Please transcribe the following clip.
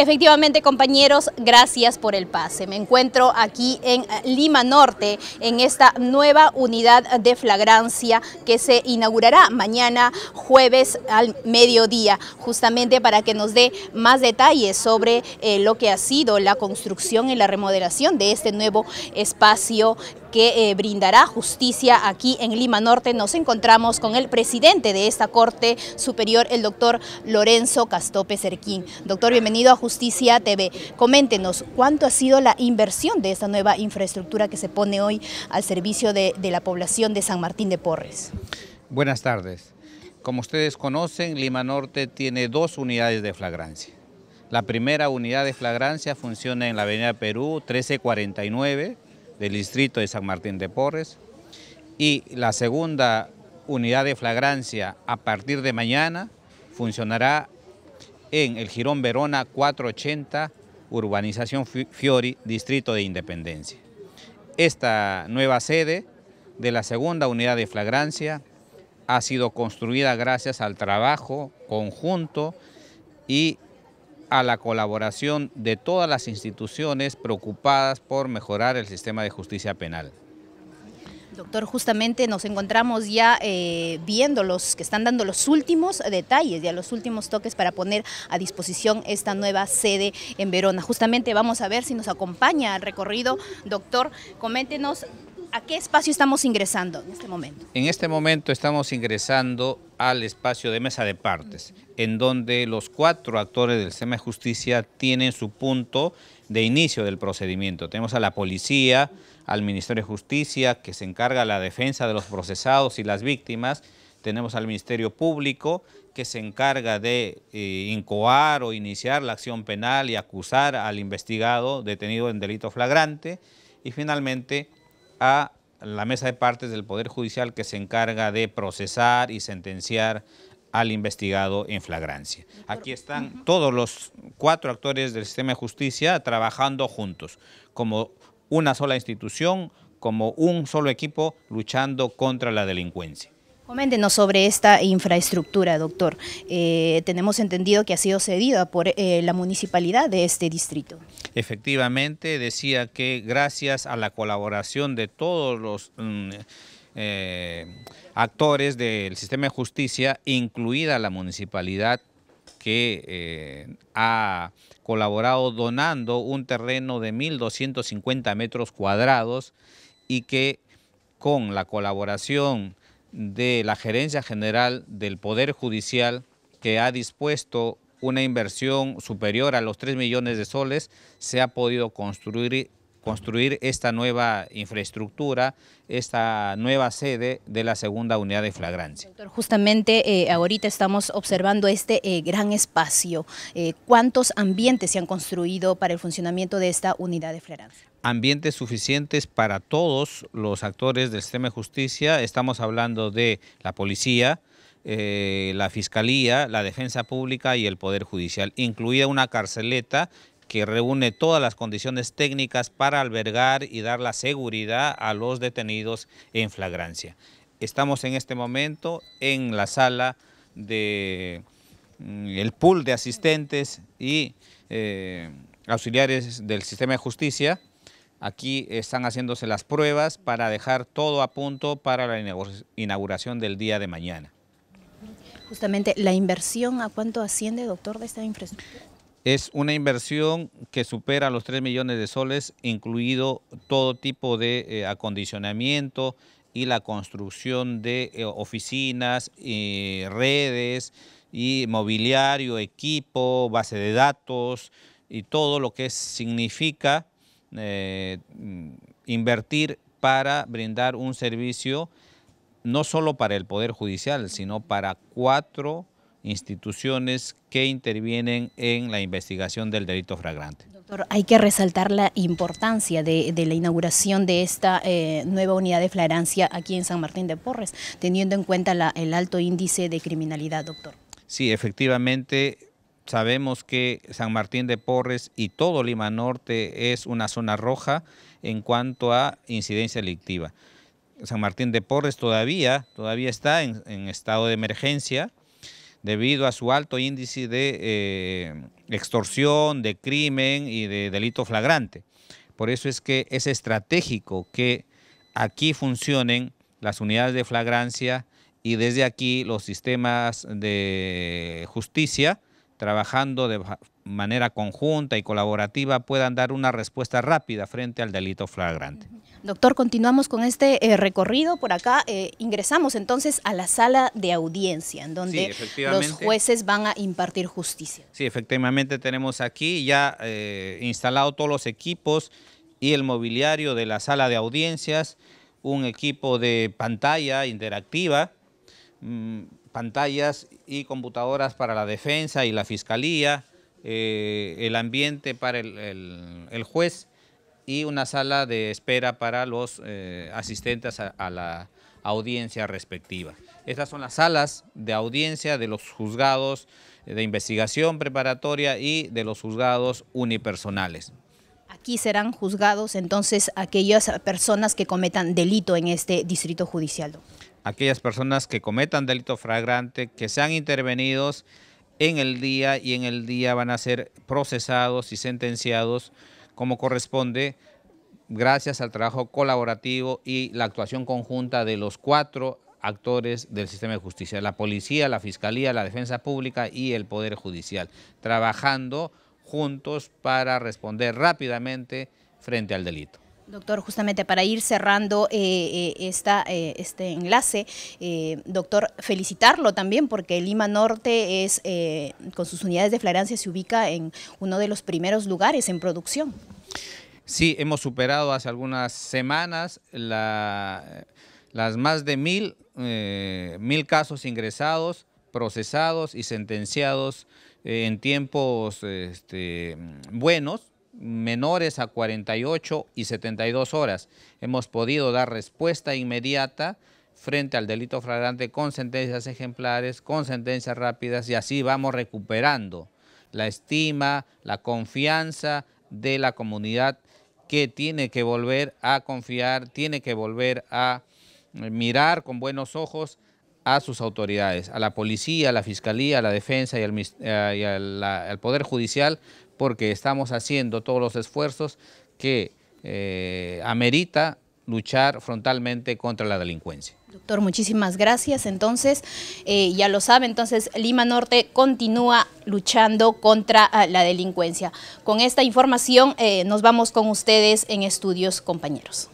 Efectivamente, compañeros, gracias por el pase. Me encuentro aquí en eh, Lima Norte, en esta nueva unidad de flagrancia que se inaugurará mañana jueves al mediodía, justamente para que nos dé más detalles sobre eh, lo que ha sido la construcción y la remodelación de este nuevo espacio que eh, brindará justicia aquí en Lima Norte. Nos encontramos con el presidente de esta Corte Superior, el doctor Lorenzo Castope Cerquín. Doctor, bienvenido a Justicia TV. Coméntenos, ¿cuánto ha sido la inversión de esta nueva infraestructura que se pone hoy al servicio de, de la población de San Martín de Porres? Buenas tardes. Como ustedes conocen, Lima Norte tiene dos unidades de flagrancia. La primera unidad de flagrancia funciona en la Avenida Perú 1349 del distrito de San Martín de Porres. Y la segunda unidad de flagrancia a partir de mañana funcionará en el Girón Verona 480, urbanización Fiori, distrito de Independencia. Esta nueva sede de la segunda unidad de flagrancia ha sido construida gracias al trabajo conjunto y a la colaboración de todas las instituciones preocupadas por mejorar el sistema de justicia penal. Doctor, justamente nos encontramos ya eh, viendo los que están dando los últimos detalles, ya los últimos toques para poner a disposición esta nueva sede en Verona. Justamente vamos a ver si nos acompaña al recorrido. Doctor, coméntenos ¿A qué espacio estamos ingresando en este momento? En este momento estamos ingresando al espacio de mesa de partes, en donde los cuatro actores del sistema de Justicia tienen su punto de inicio del procedimiento. Tenemos a la policía, al Ministerio de Justicia, que se encarga de la defensa de los procesados y las víctimas, tenemos al Ministerio Público, que se encarga de eh, incoar o iniciar la acción penal y acusar al investigado detenido en delito flagrante, y finalmente a la mesa de partes del Poder Judicial que se encarga de procesar y sentenciar al investigado en flagrancia. Aquí están todos los cuatro actores del sistema de justicia trabajando juntos, como una sola institución, como un solo equipo luchando contra la delincuencia. Coméntenos sobre esta infraestructura, doctor. Eh, tenemos entendido que ha sido cedida por eh, la municipalidad de este distrito. Efectivamente, decía que gracias a la colaboración de todos los mm, eh, actores del sistema de justicia, incluida la municipalidad, que ha colaborado donando un terreno de 1.250 metros cuadrados y que con la colaboración de la Gerencia General del Poder Judicial que ha dispuesto una inversión superior a los 3 millones de soles, se ha podido construir, construir esta nueva infraestructura, esta nueva sede de la segunda unidad de flagrancia. Doctor, justamente eh, ahorita estamos observando este eh, gran espacio. Eh, ¿Cuántos ambientes se han construido para el funcionamiento de esta unidad de flagrancia? ambientes suficientes para todos los actores del sistema de justicia. Estamos hablando de la policía, eh, la fiscalía, la defensa pública y el poder judicial, incluida una carceleta que reúne todas las condiciones técnicas para albergar y dar la seguridad a los detenidos en flagrancia. Estamos en este momento en la sala de mm, el pool de asistentes y eh, auxiliares del sistema de justicia Aquí están haciéndose las pruebas para dejar todo a punto para la inauguración del día de mañana. Justamente, ¿la inversión a cuánto asciende, doctor, de esta infraestructura? Es una inversión que supera los 3 millones de soles, incluido todo tipo de eh, acondicionamiento y la construcción de eh, oficinas, eh, redes, y mobiliario, equipo, base de datos y todo lo que significa eh, invertir para brindar un servicio no solo para el Poder Judicial, sino para cuatro instituciones que intervienen en la investigación del delito flagrante. Doctor, hay que resaltar la importancia de, la inauguración de esta eh, nueva unidad de flagrancia aquí en San Martín de Porres, teniendo en cuenta el alto índice de criminalidad, doctor. Sí, efectivamente, Sabemos que San Martín de Porres y todo Lima Norte es una zona roja en cuanto a incidencia delictiva. San Martín de Porres todavía, todavía está en, estado de emergencia debido a su alto índice de eh, extorsión, de crimen y de delito flagrante. Por eso es que es estratégico que aquí funcionen las unidades de flagrancia y desde aquí los sistemas de justicia trabajando de manera conjunta y colaborativa puedan dar una respuesta rápida frente al delito flagrante. Doctor, continuamos con este eh, recorrido por acá. Eh, ingresamos entonces a la sala de audiencia, en donde los jueces van a impartir justicia. Sí, efectivamente tenemos aquí ya eh, instalados instalado todos los equipos y el mobiliario de la sala de audiencias, un equipo de pantalla interactiva, mm, pantallas y computadoras para la defensa y la fiscalía, eh, el ambiente para el, juez y una sala de espera para los eh, asistentes a, la audiencia respectiva. Estas son las salas de audiencia de los juzgados de investigación preparatoria y de los juzgados unipersonales. Aquí serán juzgados entonces aquellas personas que cometan delito en este distrito judicial. Aquellas personas que cometan delito fragrante, que sean intervenidos en el día y en el día van a ser procesados y sentenciados como corresponde gracias al trabajo colaborativo y la actuación conjunta de los cuatro actores del sistema de justicia, la policía, la fiscalía, la defensa pública y el poder judicial, trabajando juntos para responder rápidamente frente al delito. Doctor, justamente para ir cerrando eh, eh, eh, este enlace, doctor, felicitarlo también porque Lima Norte es, con sus unidades de flagrancia se ubica en uno de los primeros lugares en producción. Sí, hemos superado hace algunas semanas las más de mil, mil casos ingresados procesados y sentenciados eh, en tiempos este, buenos, menores a 48 y 72 horas. Hemos podido dar respuesta inmediata frente al delito flagrante con sentencias ejemplares, con sentencias rápidas y así vamos recuperando la estima, la confianza de la comunidad que tiene que volver a confiar, tiene que volver a mirar con buenos ojos a sus autoridades, a la policía, a la fiscalía, a la defensa y, al, eh, Poder Judicial, porque estamos haciendo todos los esfuerzos que eh, amerita luchar frontalmente contra la delincuencia. Doctor, muchísimas gracias. Entonces, eh, ya lo sabe, entonces Lima Norte continúa luchando contra ah, la delincuencia. Con esta información nos vamos con ustedes en estudios, compañeros.